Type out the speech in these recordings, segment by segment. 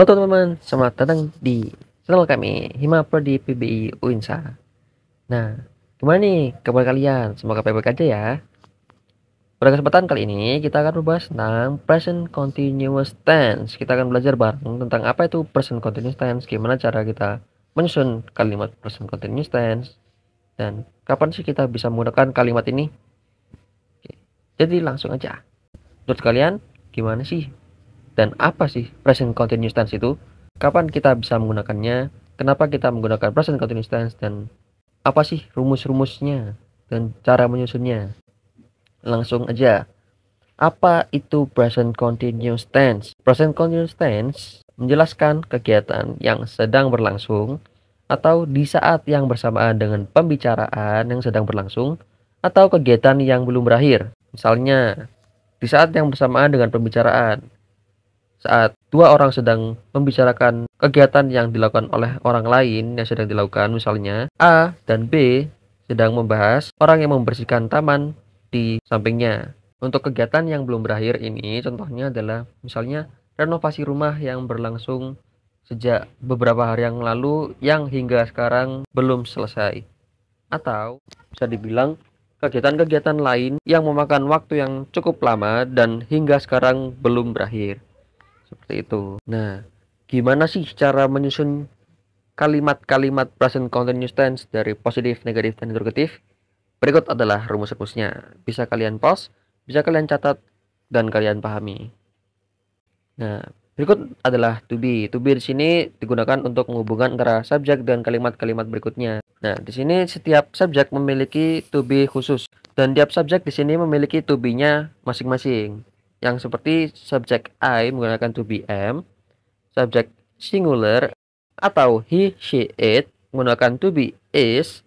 Halo teman-teman, selamat datang di channel kami Hima Prodi PBI UINSA. Nah, gimana nih kabar kalian? Semoga baik-baik aja ya. Pada kesempatan kali ini kita akan membahas tentang present continuous tense. Kita akan belajar bareng tentang apa itu present continuous tense, gimana cara kita menyusun kalimat present continuous tense, dan kapan sih kita bisa menggunakan kalimat ini. Jadi langsung aja. Menurut kalian gimana sih dan apa sih present continuous tense itu, kapan kita bisa menggunakannya, kenapa kita menggunakan present continuous tense, dan apa sih rumus-rumusnya dan cara menyusunnya. Langsung aja, apa itu present continuous tense? Present continuous tense menjelaskan kegiatan yang sedang berlangsung atau di saat yang bersamaan dengan pembicaraan yang sedang berlangsung atau kegiatan yang belum berakhir. Misalnya, di saat yang bersamaan dengan pembicaraan, saat dua orang sedang membicarakan kegiatan yang dilakukan oleh orang lain yang sedang dilakukan misalnya A dan B sedang membahas orang yang membersihkan taman di sampingnya. Untuk kegiatan yang belum berakhir ini contohnya adalah misalnya renovasi rumah yang berlangsung sejak beberapa hari yang lalu yang hingga sekarang belum selesai. Atau bisa dibilang kegiatan-kegiatan lain yang memakan waktu yang cukup lama dan hingga sekarang belum berakhir seperti itu nah gimana sih cara menyusun kalimat-kalimat present continuous tense dari positif, negatif, dan interrogatif berikut adalah rumus-rumusnya bisa kalian pause, bisa kalian catat dan kalian pahami nah Berikut adalah to be. To be di sini digunakan untuk menghubungkan antara subjek dan kalimat-kalimat berikutnya. Nah, di sini setiap subjek memiliki to be khusus dan tiap subjek di sini memiliki to be-nya masing-masing yang seperti subjek I menggunakan to be am, subjek singular atau he, she, it menggunakan to be is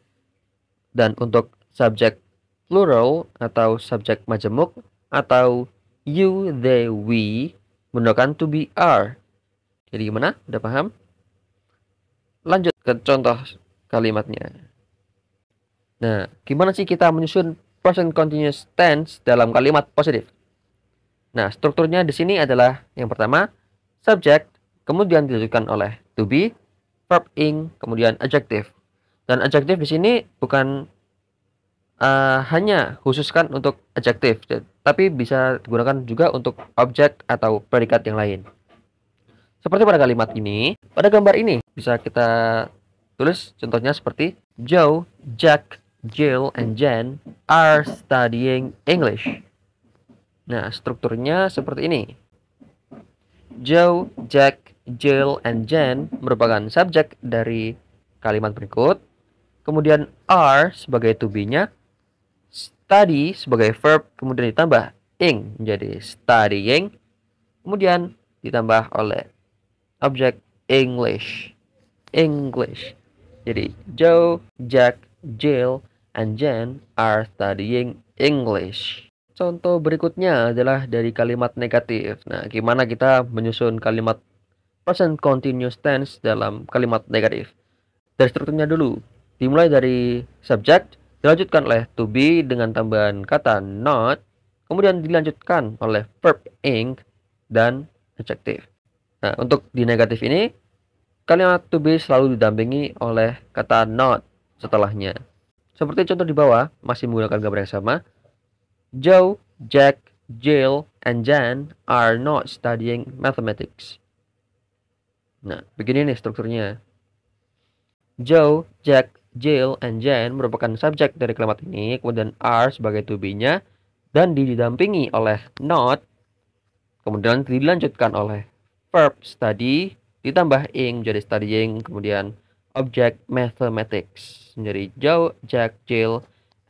dan untuk subjek plural atau subjek majemuk atau you, they, we menggunakan to be are. Jadi gimana? Udah paham? Lanjut ke contoh kalimatnya. Nah, gimana sih kita menyusun present continuous tense dalam kalimat positif? Nah, strukturnya di sini adalah yang pertama subject, kemudian dilanjutkan oleh to be, verb ing, kemudian adjective. Dan adjective di sini bukan uh, hanya khususkan untuk adjective, ya, tapi bisa digunakan juga untuk objek atau predikat yang lain. Seperti pada kalimat ini, pada gambar ini bisa kita tulis contohnya seperti Joe, Jack, Jill, and Jen are studying English. Nah, strukturnya seperti ini. Joe, Jack, Jill, and Jen merupakan subjek dari kalimat berikut. Kemudian are sebagai to be-nya, study sebagai verb, kemudian ditambah ing menjadi studying, kemudian ditambah oleh objek English. English. Jadi Joe, Jack, Jill, and Jen are studying English. Contoh berikutnya adalah dari kalimat negatif. Nah, gimana kita menyusun kalimat present continuous tense dalam kalimat negatif? Dari strukturnya dulu. Dimulai dari subject, dilanjutkan oleh to be dengan tambahan kata not, kemudian dilanjutkan oleh verb ing dan adjective. Nah, untuk di negatif ini, kalimat to be selalu didampingi oleh kata not setelahnya. Seperti contoh di bawah, masih menggunakan gambar yang sama, Joe, Jack, Jill, and Jan are not studying mathematics. Nah, begini nih strukturnya. Joe, Jack, Jill, and Jan merupakan subjek dari kalimat ini, kemudian are sebagai to be-nya, dan didampingi oleh not, kemudian dilanjutkan oleh verb study, ditambah ing menjadi studying, kemudian object mathematics menjadi Joe, Jack, Jill,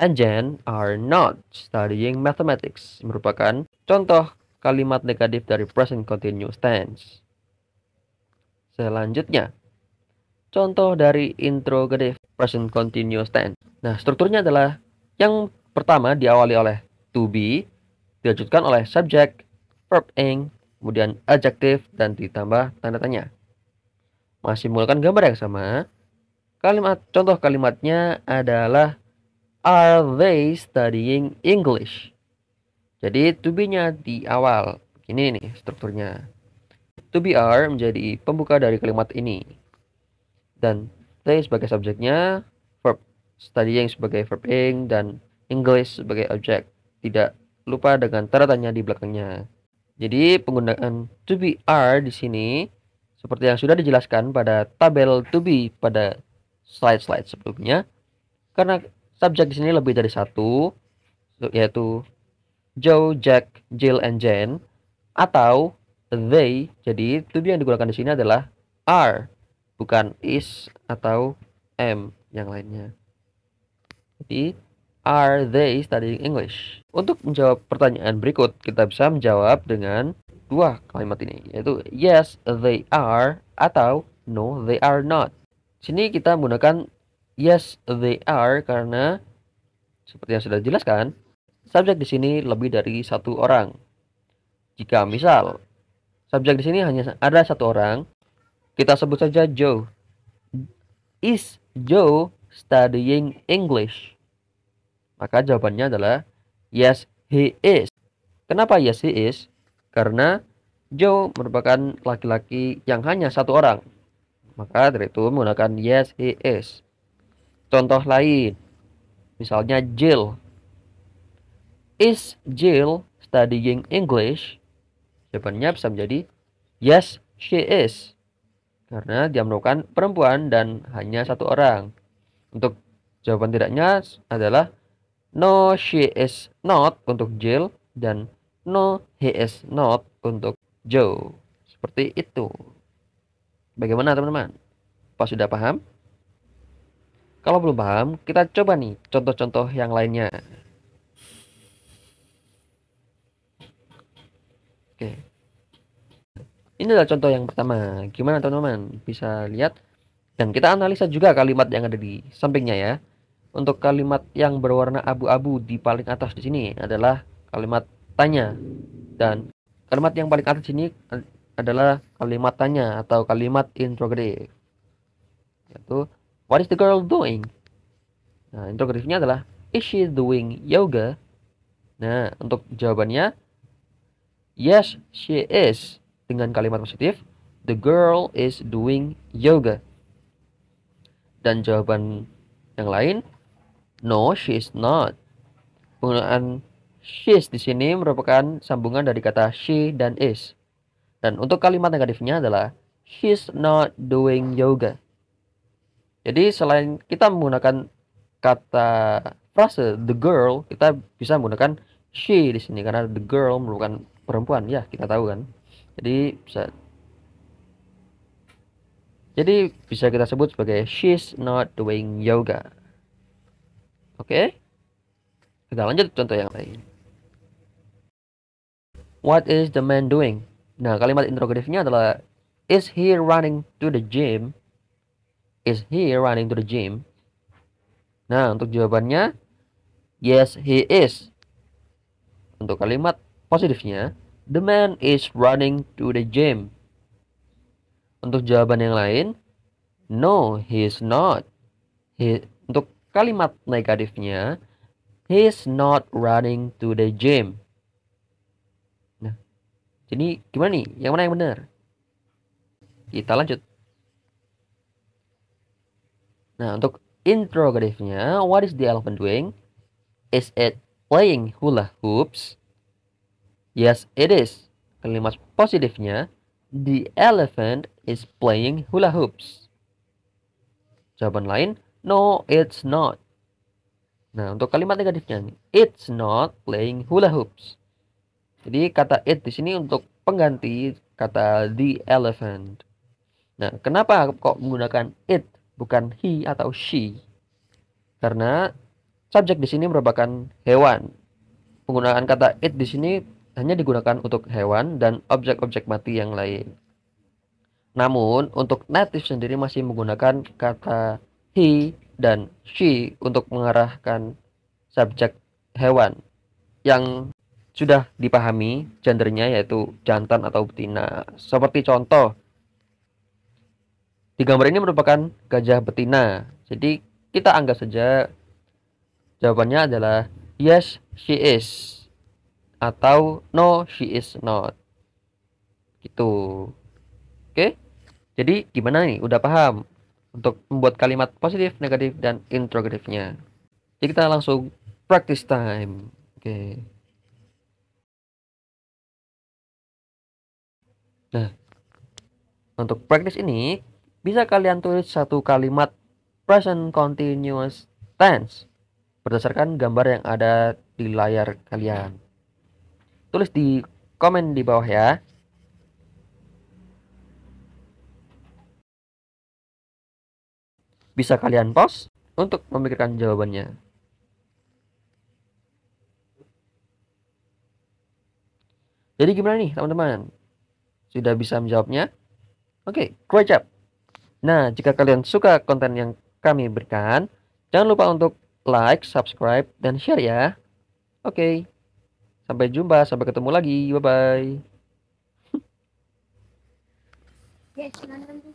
and Jen are not studying mathematics merupakan contoh kalimat negatif dari present continuous tense. Selanjutnya, contoh dari interrogative present continuous tense. Nah, strukturnya adalah yang pertama diawali oleh to be, dilanjutkan oleh subject, verb ing, kemudian adjective, dan ditambah tanda tanya. Masih menggunakan gambar yang sama. Kalimat contoh kalimatnya adalah Are they studying English? Jadi to be-nya di awal. Ini nih strukturnya. To be are menjadi pembuka dari kalimat ini. Dan they sebagai subjeknya, verb studying sebagai verb ing dan English sebagai objek. Tidak lupa dengan tanda tanya di belakangnya. Jadi penggunaan to be are di sini seperti yang sudah dijelaskan pada tabel to be pada slide-slide sebelumnya karena Subjek di sini lebih dari satu, yaitu Joe, Jack, Jill, and Jane, atau they. Jadi to be yang digunakan di sini adalah are, bukan is atau am yang lainnya. Jadi are they studying English? Untuk menjawab pertanyaan berikut, kita bisa menjawab dengan dua kalimat ini, yaitu yes they are atau no they are not. Sini kita menggunakan Yes, they are karena seperti yang sudah dijelaskan, subjek di sini lebih dari satu orang. Jika misal subjek di sini hanya ada satu orang, kita sebut saja Joe. Is Joe studying English? Maka jawabannya adalah yes, he is. Kenapa yes, he is? Karena Joe merupakan laki-laki yang hanya satu orang. Maka dari itu menggunakan yes, he is. Contoh lain, misalnya Jill. Is Jill studying English? Jawabannya bisa menjadi yes, she is. Karena dia merupakan perempuan dan hanya satu orang. Untuk jawaban tidaknya adalah no, she is not untuk Jill dan no, he is not untuk Joe. Seperti itu. Bagaimana teman-teman? Pas sudah paham? Kalau belum paham, kita coba nih contoh-contoh yang lainnya. Oke. Ini adalah contoh yang pertama. Gimana teman-teman? Bisa lihat dan kita analisa juga kalimat yang ada di sampingnya ya. Untuk kalimat yang berwarna abu-abu di paling atas di sini adalah kalimat tanya dan kalimat yang paling atas ini adalah kalimat tanya atau kalimat interrogative. Yaitu What is the girl doing? Nah, interrogatifnya adalah is she doing yoga? Nah, untuk jawabannya yes, she is dengan kalimat positif the girl is doing yoga. Dan jawaban yang lain no, she is not. Penggunaan she's di sini merupakan sambungan dari kata she dan is. Dan untuk kalimat negatifnya adalah she's not doing yoga. Jadi selain kita menggunakan kata frase the girl, kita bisa menggunakan she di sini karena the girl merupakan perempuan ya kita tahu kan. Jadi bisa jadi bisa kita sebut sebagai she's not doing yoga. Oke? Okay? Kita lanjut contoh yang lain. What is the man doing? Nah, kalimat interogatifnya adalah is he running to the gym? Is he running to the gym? Nah, untuk jawabannya yes he is. Untuk kalimat positifnya, the man is running to the gym. Untuk jawaban yang lain, no he is not. He, untuk kalimat negatifnya, he is not running to the gym. Nah, jadi gimana nih? Yang mana yang benar? Kita lanjut. Nah, untuk interrogative-nya, what is the elephant doing? Is it playing hula hoops? Yes, it is. Kalimat positifnya, the elephant is playing hula hoops. Jawaban lain, no, it's not. Nah, untuk kalimat negatifnya, it's not playing hula hoops. Jadi kata it di sini untuk pengganti kata the elephant. Nah, kenapa kok menggunakan it bukan he atau she. Karena subjek di sini merupakan hewan. Penggunaan kata it di sini hanya digunakan untuk hewan dan objek-objek mati yang lain. Namun, untuk native sendiri masih menggunakan kata he dan she untuk mengarahkan subjek hewan yang sudah dipahami gendernya yaitu jantan atau betina. Seperti contoh, di gambar ini merupakan gajah betina. Jadi kita anggap saja jawabannya adalah yes she is atau no she is not. Gitu. Oke. Jadi gimana nih? Udah paham untuk membuat kalimat positif, negatif dan interrogatifnya. Jadi kita langsung practice time. Oke. Nah, untuk practice ini bisa kalian tulis satu kalimat present continuous tense berdasarkan gambar yang ada di layar kalian. Tulis di komen di bawah ya. Bisa kalian pause untuk memikirkan jawabannya. Jadi gimana nih teman-teman? Sudah bisa menjawabnya? Oke, okay, great job. Nah, jika kalian suka konten yang kami berikan, jangan lupa untuk like, subscribe, dan share ya. Oke, sampai jumpa, sampai ketemu lagi. Bye-bye. Ya,